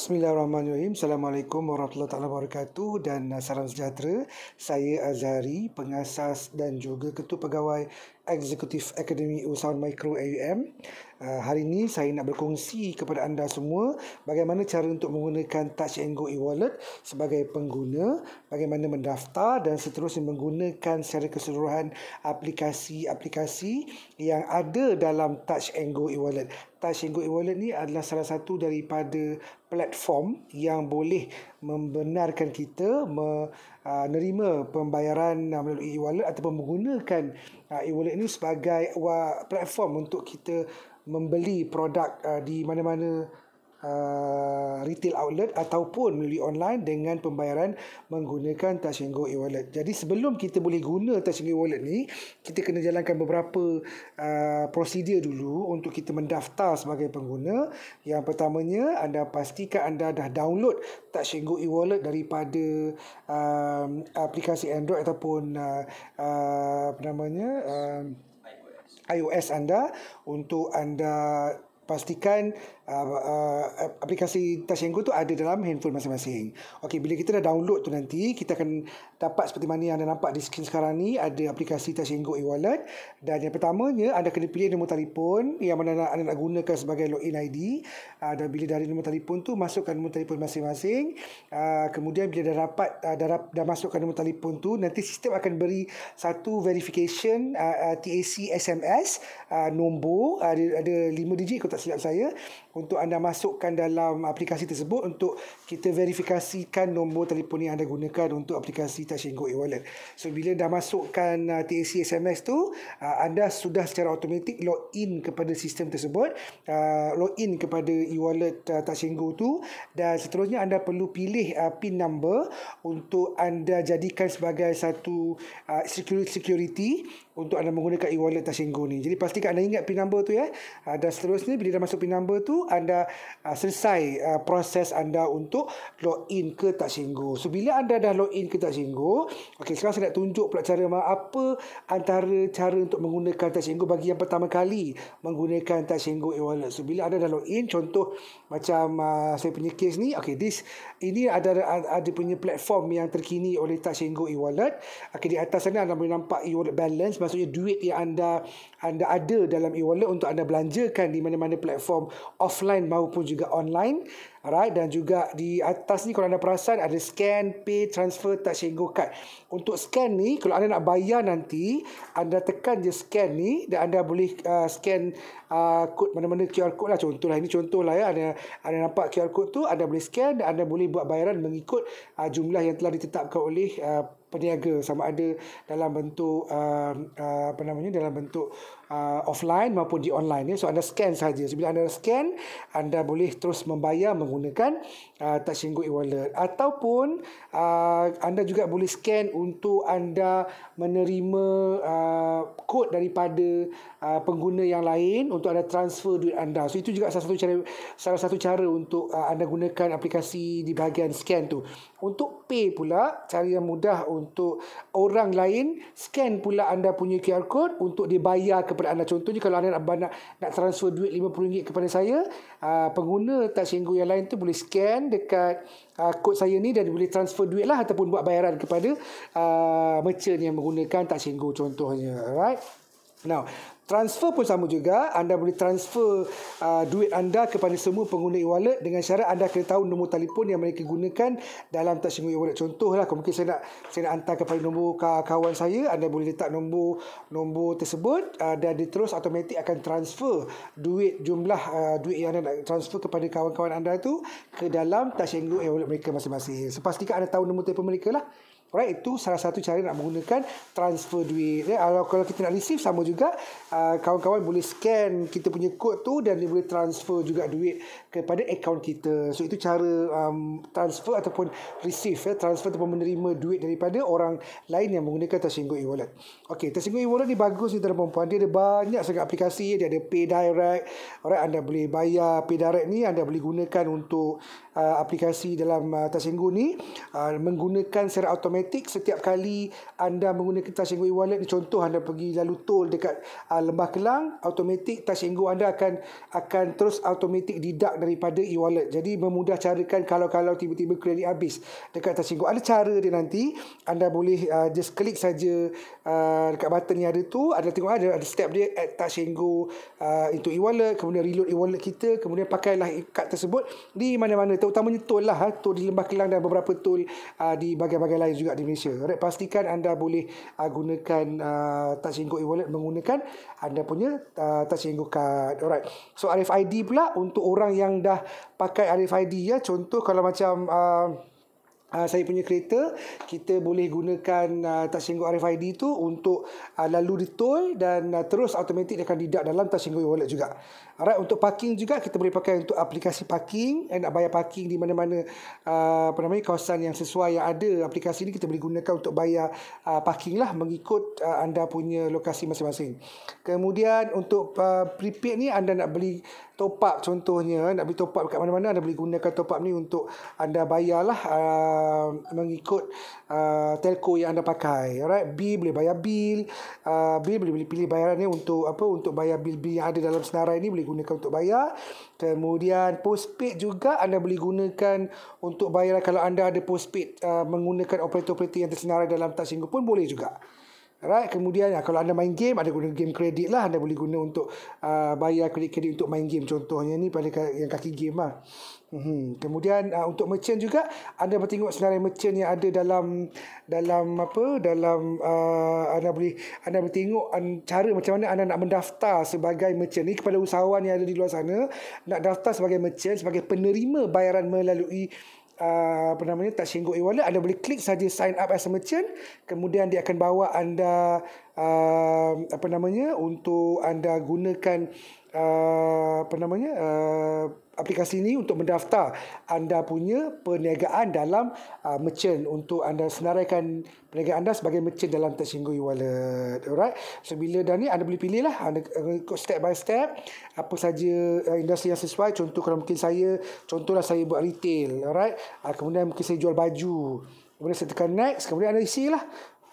Bismillahirrahmanirrahim. Assalamualaikum warahmatullahi wabarakatuh dan uh, salam sejahtera. Saya Azhari, pengasas dan juga ketua pegawai Executive Academy Usahawan Mikro AUM. Uh, ah, hari ini saya nak berkongsi kepada anda semua bagaimana cara untuk menggunakan Touch and Go e-wallet sebagai pengguna, bagaimana mendaftar dan seterusnya menggunakan secara keseluruhan aplikasi-aplikasi yang ada dalam Touch and Go e-wallet. Touch and Go e-wallet ni adalah salah satu daripada platform yang boleh membenarkan kita menerima pembayaran melalui e-wallet ataupun menggunakan e-wallet ini sebagai platform untuk kita membeli produk di mana-mana uh, retail outlet ataupun melalui online dengan pembayaran menggunakan Touch and Go e-wallet. Jadi sebelum kita boleh guna Touch and Go e-wallet ni, kita kena jalankan beberapa uh, prosedur dulu untuk kita mendaftar sebagai pengguna. Yang pertamanya, anda pastikan anda dah download Touch and Go e-wallet daripada uh, aplikasi Android ataupun uh, uh apa namanya uh, iOS anda untuk anda pastikan uh, aplikasi Touch Go tu ada dalam handphone masing-masing. Okey, bila kita dah download tu nanti, kita akan dapat seperti mana yang anda nampak di skrin sekarang ni, ada aplikasi Touch and Go e-wallet. Dan yang pertamanya, anda kena pilih nombor telefon yang mana anda, anda nak gunakan sebagai login ID. Uh, ah, dan bila dari nombor telefon tu, masukkan nombor telefon masing-masing. Uh, kemudian bila dah dapat, uh, ah, dah, dah masukkan nombor telefon tu, nanti sistem akan beri satu verification uh, uh, TAC SMS uh, nombor. Uh, ada, ada 5 digit kalau tak silap saya untuk anda masukkan dalam aplikasi tersebut untuk kita verifikasikan nombor telefon yang anda gunakan untuk aplikasi Touch Go e-wallet. So bila dah masukkan uh, TAC SMS tu, uh, anda sudah secara automatik log in kepada sistem tersebut, uh, in kepada e-wallet uh, Touch Go tu dan seterusnya anda perlu pilih uh, PIN number untuk anda jadikan sebagai satu uh, security untuk anda menggunakan e-wallet Tashingo ni. Jadi pastikan anda ingat pin number tu ya. Ah, dan seterusnya bila dah masuk pin number tu anda ah, selesai ah, proses anda untuk login ke Tashingo. So bila anda dah login ke Tashingo, okey sekarang saya nak tunjuk pula cara apa antara cara untuk menggunakan Tashingo bagi yang pertama kali menggunakan Tashingo e-wallet. So bila anda dah login contoh macam saya punya case ni, okey this ini ada ada punya platform yang terkini oleh Tashingo e-wallet. Okey di atas sana anda boleh nampak e-wallet balance maksudnya duit yang anda anda ada dalam e-wallet untuk anda belanjakan di mana-mana platform offline maupun juga online Alright dan juga di atas ni kalau anda perasan ada scan, pay, transfer, tak and go Untuk scan ni kalau anda nak bayar nanti anda tekan je scan ni dan anda boleh uh, scan uh, kod mana-mana QR code lah contohlah ini contohlah ya ada ada nampak QR code tu anda boleh scan dan anda boleh buat bayaran mengikut uh, jumlah yang telah ditetapkan oleh uh, peniaga sama ada dalam bentuk uh, uh, apa namanya dalam bentuk uh, offline maupun di online ya. So anda scan saja. So, anda scan, anda boleh terus membayar menggunakan uh, TouchNGo e-wallet ataupun uh, anda juga boleh scan untuk anda menerima uh, kod daripada uh, pengguna yang lain untuk anda transfer duit anda. So itu juga salah satu cara salah satu cara untuk uh, anda gunakan aplikasi di bahagian scan tu. Untuk pay pula cara yang mudah untuk orang lain scan pula anda punya QR code untuk dibayar kepada kepada anda contohnya kalau anda nak nak, nak transfer duit RM50 kepada saya uh, pengguna tak singgung yang lain tu boleh scan dekat uh, kod saya ni dan boleh transfer duit lah ataupun buat bayaran kepada uh, merchant yang menggunakan tak singgung contohnya alright Now, Transfer pun sama juga. Anda boleh transfer uh, duit anda kepada semua pengguna e-wallet dengan syarat anda kena tahu nombor telefon yang mereka gunakan dalam touch me e-wallet. Contohlah, kalau mungkin saya nak saya nak hantar kepada nombor kawan saya, anda boleh letak nombor nombor tersebut uh, dan dia terus automatik akan transfer duit jumlah uh, duit yang anda nak transfer kepada kawan-kawan anda itu ke dalam touch me e-wallet mereka masing-masing. Sepastikan anda tahu nombor telefon mereka lah. Alright, itu salah satu cara nak menggunakan transfer duit. Ya, kalau, kalau kita nak receive, sama juga. Uh, kawan-kawan boleh scan kita punya kod tu dan dia boleh transfer juga duit kepada akaun kita. So, itu cara um, transfer ataupun receive. Ya, transfer ataupun menerima duit daripada orang lain yang menggunakan Tashingo e-wallet. Okay, Tashingo e-wallet ni bagus untuk perempuan. Dia ada banyak sangat aplikasi. Dia ada pay direct. Alright, anda boleh bayar pay direct ni. Anda boleh gunakan untuk uh, aplikasi dalam uh, Tashingo ni. Uh, menggunakan secara automatik Automatik setiap kali anda menggunakan touch and go e-wallet contoh anda pergi lalu tol dekat uh, Lembah Kelang automatik touch and go anda akan akan terus automatik didak daripada e-wallet jadi memudah carakan kalau-kalau tiba-tiba kredit habis dekat touch and go ada cara dia nanti anda boleh uh, just klik saja uh, dekat button yang ada tu ada tengok ada ada step dia add touch and go uh, untuk e-wallet kemudian reload e-wallet kita kemudian pakailah kad tersebut di mana-mana terutamanya tol lah tol di Lembah Kelang dan beberapa tol uh, di bagian-bagian lain juga juga di Malaysia. Alright, pastikan anda boleh uh, gunakan uh, Touch Go e-wallet menggunakan anda punya uh, Touch Go card. Alright. So RFID pula untuk orang yang dah pakai RFID ya. Contoh kalau macam uh, Uh, saya punya kereta kita boleh gunakan uh, touch sync RFID tu untuk uh, lalu di tol dan uh, terus automatik dia akan didak dalam touch sync wallet juga Alright untuk parking juga kita boleh pakai untuk aplikasi parking and nak bayar parking di mana-mana uh, apa namanya kawasan yang sesuai yang ada aplikasi ini kita boleh gunakan untuk bayar uh, parking lah mengikut uh, anda punya lokasi masing-masing. Kemudian untuk uh, prepaid ni anda nak beli top up contohnya nak beli top up dekat mana-mana anda boleh gunakan top up ni untuk anda bayarlah uh, mengikut uh, telco yang anda pakai. Alright, B boleh bayar bil, uh, B boleh pilih bayaran untuk apa untuk bayar bil-bil yang ada dalam senarai ini boleh gunakan untuk bayar. Kemudian postpaid juga anda boleh gunakan untuk bayar kalau anda ada postpaid uh, menggunakan operator-operator yang tersenarai dalam tak singgup pun boleh juga. Right? Kemudian ah, kalau anda main game, ada guna game kredit lah. Anda boleh guna untuk uh, bayar kredit-kredit untuk main game. Contohnya ni pada yang kaki game lah. Hmm. Kemudian uh, untuk merchant juga, anda boleh tengok senarai merchant yang ada dalam dalam apa, dalam uh, anda boleh anda boleh tengok cara macam mana anda nak mendaftar sebagai merchant ni kepada usahawan yang ada di luar sana, nak daftar sebagai merchant, sebagai penerima bayaran melalui Uh, apa namanya tak singgok e-wallet anda boleh klik saja sign up as a merchant kemudian dia akan bawa anda uh, apa namanya untuk anda gunakan Eh, apa namanya uh, aplikasi ini untuk mendaftar anda punya perniagaan dalam uh, merchant untuk anda senaraikan perniagaan anda sebagai merchant dalam Tsingo e-wallet. Alright. So bila dah ni anda boleh pilih lah anda ikut step by step apa saja uh, industri yang sesuai. Contoh kalau mungkin saya contohlah saya buat retail. Alright. Uh, kemudian mungkin saya jual baju. Kemudian saya tekan next, kemudian anda isi lah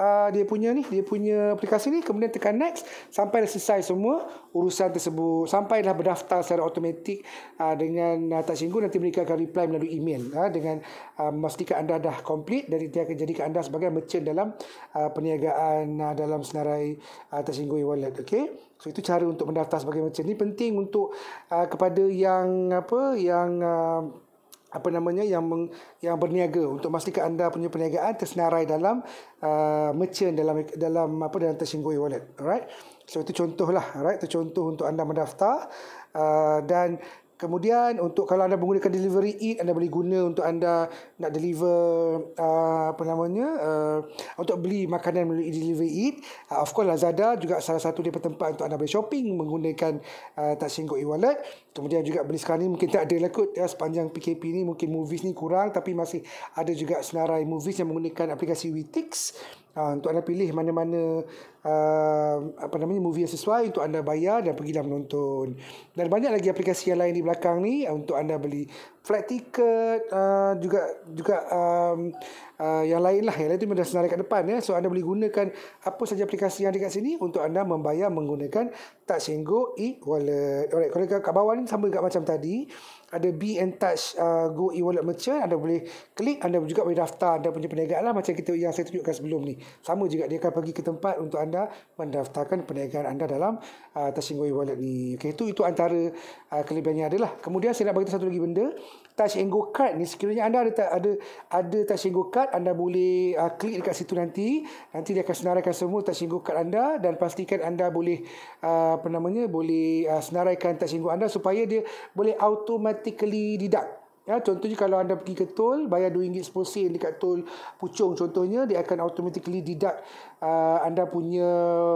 uh, dia punya ni, dia punya aplikasi ni, kemudian tekan next sampai dah selesai semua urusan tersebut. Sampai dah berdaftar secara automatik uh, dengan uh, tak singgung nanti mereka akan reply melalui email uh, dengan uh, memastikan anda dah complete dan dia akan jadikan anda sebagai merchant dalam uh, perniagaan uh, dalam senarai uh, tak singgung e-wallet. Okay? So itu cara untuk mendaftar sebagai merchant. Ini penting untuk uh, kepada yang apa yang uh, apa namanya yang meng, yang berniaga untuk memastikan anda punya perniagaan tersenarai dalam uh, merchant dalam dalam apa dalam tersinggui wallet alright so itu contohlah alright itu contoh untuk anda mendaftar uh, dan Kemudian untuk kalau anda menggunakan delivery eat anda boleh guna untuk anda nak deliver uh, apa namanya uh, untuk beli makanan melalui delivery eat. Uh, of course Lazada juga salah satu dia tempat untuk anda beli shopping menggunakan uh, ah, Touching Go e-wallet. Kemudian juga beli sekarang ni mungkin tak ada lah kot ya, sepanjang PKP ni mungkin movies ni kurang tapi masih ada juga senarai movies yang menggunakan aplikasi WeTix. Uh, untuk anda pilih mana-mana Um, apa namanya movie yang sesuai untuk anda bayar dan pergi dan menonton. Dan banyak lagi aplikasi yang lain di belakang ni uh, untuk anda beli flight ticket uh, juga juga um, uh, yang lain lah. Yang lain tu memang senarai kat depan ya. So anda boleh gunakan apa saja aplikasi yang ada kat sini untuk anda membayar menggunakan Touch and Go e-wallet. Alright, kalau kat bawah ni sama juga macam tadi ada B and Touch uh, Go e-wallet merchant anda boleh klik anda juga boleh daftar anda punya perniagaan lah macam kita yang saya tunjukkan sebelum ni sama juga dia akan pergi ke tempat untuk anda anda mendaftarkan perniagaan anda dalam uh, Touch Go Wallet ni. Okay, itu itu antara uh, kelebihannya adalah. Kemudian saya nak bagi satu lagi benda, Touch Go Card ni sekiranya anda ada ada ada Touch Go Card, anda boleh uh, klik dekat situ nanti. Nanti dia akan senaraikan semua Touch Go Card anda dan pastikan anda boleh uh, apa namanya? boleh uh, senaraikan Touch Go anda supaya dia boleh automatically deduct Ya, contohnya kalau anda pergi ke tol, bayar RM2.10 dekat tol Puchong contohnya, dia akan automatically deduct uh, anda punya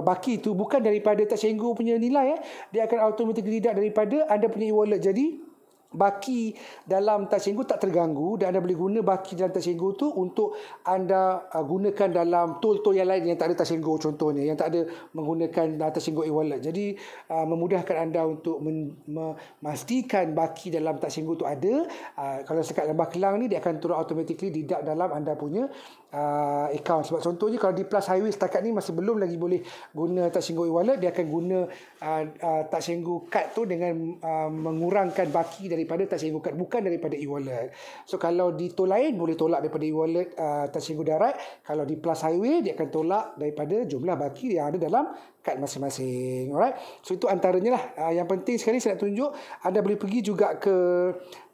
baki tu. Bukan daripada tak cenggu punya nilai. Eh. Dia akan automatically deduct daripada anda punya e-wallet. Jadi, baki dalam tasenggu tak terganggu dan anda boleh guna baki dalam tasenggu tu untuk anda ah, gunakan dalam tool tol yang lain yang tak ada tasenggu contohnya yang tak ada menggunakan uh, tasenggu e-wallet. Jadi ah, memudahkan anda untuk memastikan baki dalam tasenggu tu ada. Ah, kalau sekat lembah kelang ni dia akan turun automatically deduct dalam anda punya uh, account sebab contohnya kalau di Plus Highway setakat ni masih belum lagi boleh guna Tashengo e-wallet dia akan guna uh, uh, Tashengo card tu dengan uh, mengurangkan baki daripada Tashengo card bukan daripada e-wallet so kalau di tol lain boleh tolak daripada e-wallet uh, Tashengo direct kalau di Plus Highway dia akan tolak daripada jumlah baki yang ada dalam kad masing-masing. Alright. So itu antaranya lah. Uh, yang penting sekali saya nak tunjuk anda boleh pergi juga ke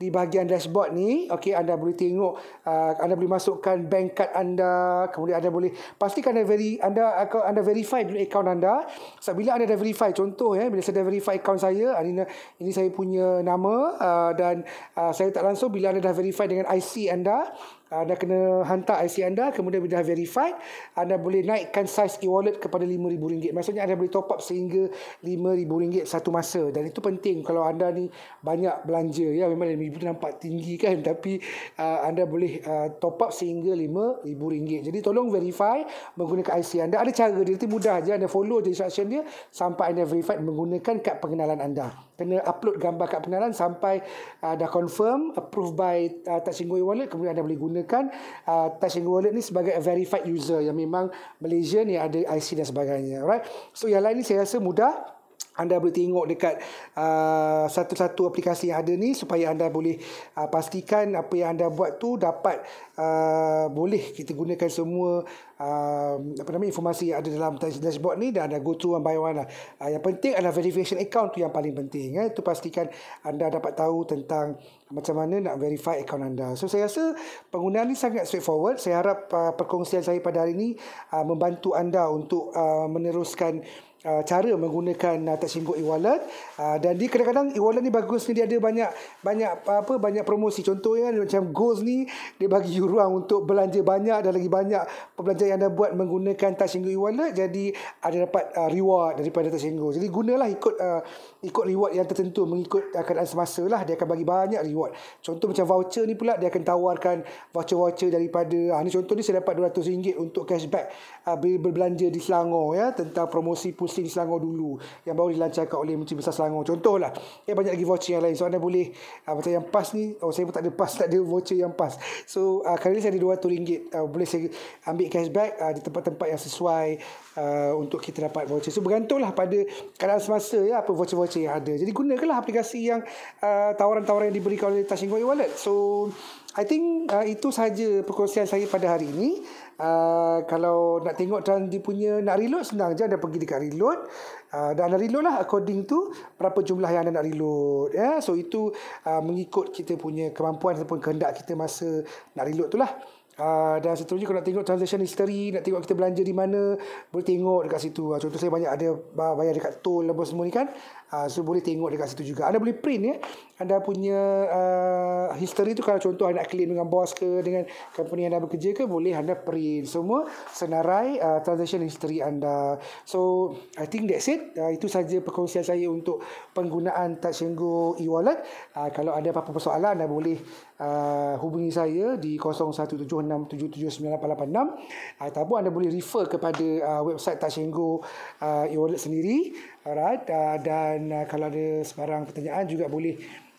di bahagian dashboard ni. Okey, anda boleh tengok uh, anda boleh masukkan bank card anda, kemudian anda boleh pastikan anda very anda ah, anda verify dulu account anda. Sebab so, bila anda dah verify contoh ya, bila saya dah verify account saya, ini ini saya punya nama uh, dan uh, saya tak langsung bila anda dah verify dengan IC anda, Ah, anda kena hantar IC anda kemudian bila dah verified anda boleh naikkan size e-wallet kepada RM5000 maksudnya anda boleh top up sehingga RM5000 satu masa dan itu penting kalau anda ni banyak belanja ya memang RM5000 tu nampak tinggi kan tapi uh, anda boleh uh, top up sehingga RM5000 jadi tolong verify menggunakan IC anda ada cara dia itu mudah je anda follow je instruction dia sampai anda verified menggunakan kad pengenalan anda kena upload gambar kad pengenalan sampai uh, dah confirm approved by uh, Touch and Go e-wallet kemudian anda boleh gunakan uh, Touch and Go e-wallet ni sebagai a verified user yang memang Malaysia ni ada IC dan sebagainya alright so yang lain ni saya rasa mudah anda boleh tengok dekat uh, satu-satu aplikasi yang ada ni supaya anda boleh uh, pastikan apa yang anda buat tu dapat uh, boleh kita gunakan semua uh, apa nama informasi yang ada dalam dashboard ni dan anda go through one by one lah. Uh, yang penting adalah verification account tu yang paling penting. Eh. Itu pastikan anda dapat tahu tentang macam mana nak verify account anda. So saya rasa penggunaan ni sangat straightforward. Saya harap uh, perkongsian saya pada hari ini uh, membantu anda untuk uh, meneruskan Uh, cara menggunakan uh, touching go e-wallet uh, dan dia kadang-kadang e-wallet ni bagus ni dia ada banyak banyak uh, apa banyak promosi contohnya eh, macam goals ni dia bagi you ruang untuk belanja banyak dan lagi banyak perbelanjaan yang anda buat menggunakan touching go e-wallet jadi ada dapat uh, reward daripada touching go jadi gunalah ikut uh, ikut reward yang tertentu mengikut uh, keadaan semasa lah dia akan bagi banyak reward contoh macam voucher ni pula dia akan tawarkan voucher-voucher daripada uh, ni contoh ni saya dapat RM200 untuk cashback uh, berbelanja di Selangor ya tentang promosi pun Muslim Selangor dulu yang baru dilancarkan oleh Menteri Besar Selangor. Contohlah, eh, banyak lagi voucher yang lain. So, anda boleh, uh, ah, macam yang pas ni, oh, saya pun tak ada pas, tak ada voucher yang pas. So, uh, kali ni saya ada RM200. Uh, ah, boleh saya ambil cashback uh, di tempat-tempat yang sesuai uh, untuk kita dapat voucher. So, bergantunglah pada keadaan semasa ya, apa voucher-voucher yang ada. Jadi, gunakanlah aplikasi yang uh, tawaran-tawaran yang diberikan oleh Touching Go Wallet. So, I think uh, itu sahaja perkongsian saya pada hari ini. Uh, kalau nak tengok dan dia punya nak reload senang je anda pergi dekat reload uh, dan anda reload lah according tu berapa jumlah yang anda nak reload ya yeah? so itu uh, mengikut kita punya kemampuan ataupun kehendak kita masa nak reload tu lah Ah, dan seterusnya kalau nak tengok transaction history, nak tengok kita belanja di mana, boleh tengok dekat situ. Uh, contoh saya banyak ada uh, bayar dekat tol apa semua ni kan. Uh, so boleh tengok dekat situ juga. Anda boleh print ya. Anda punya uh, history tu kalau contoh anda nak claim dengan bos ke, dengan company anda bekerja ke, boleh anda print. Semua senarai uh, transaction history anda. So I think that's it. Uh, itu saja perkongsian saya untuk penggunaan Touch Go e-wallet. Uh, kalau ada apa-apa persoalan, anda boleh uh, hubungi saya di 0176779886 ataupun ah, anda boleh refer kepada uh, website Tachengo uh, e-wallet sendiri alright uh, dan uh, kalau ada sebarang pertanyaan juga boleh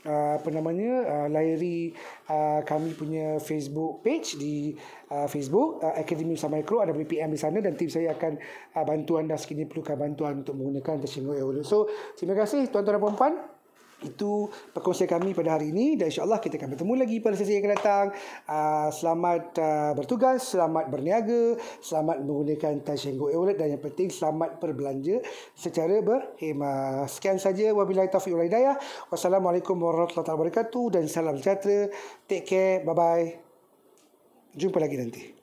uh, apa namanya uh, layari uh, kami punya Facebook page di uh, Facebook uh, Academy Usaha Micro ada boleh PM di sana dan tim saya akan uh, bantu anda sekiranya perlukan bantuan untuk menggunakan Tachengo e-wallet so terima kasih tuan-tuan dan puan-puan itu perkongsian kami pada hari ini dan insyaAllah kita akan bertemu lagi pada sesi yang akan datang. Ah, selamat ah, bertugas, selamat berniaga, selamat menggunakan Tashengo e dan yang penting selamat berbelanja secara berhemah. Sekian saja. Wabillahi taufiq wa hidayah. Wassalamualaikum warahmatullahi wabarakatuh dan salam sejahtera. Take care. Bye-bye. Jumpa lagi nanti.